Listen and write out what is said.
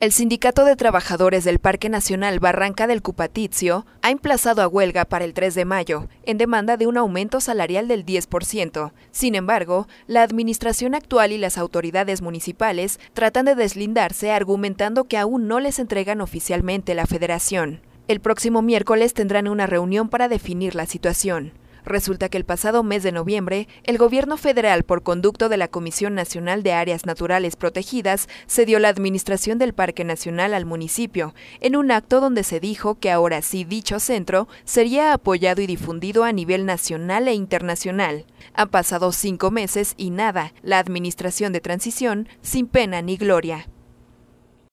El Sindicato de Trabajadores del Parque Nacional Barranca del Cupatizio ha emplazado a huelga para el 3 de mayo en demanda de un aumento salarial del 10%. Sin embargo, la administración actual y las autoridades municipales tratan de deslindarse argumentando que aún no les entregan oficialmente la federación. El próximo miércoles tendrán una reunión para definir la situación. Resulta que el pasado mes de noviembre, el gobierno federal, por conducto de la Comisión Nacional de Áreas Naturales Protegidas, cedió la administración del Parque Nacional al municipio, en un acto donde se dijo que ahora sí dicho centro sería apoyado y difundido a nivel nacional e internacional. Han pasado cinco meses y nada, la administración de transición sin pena ni gloria.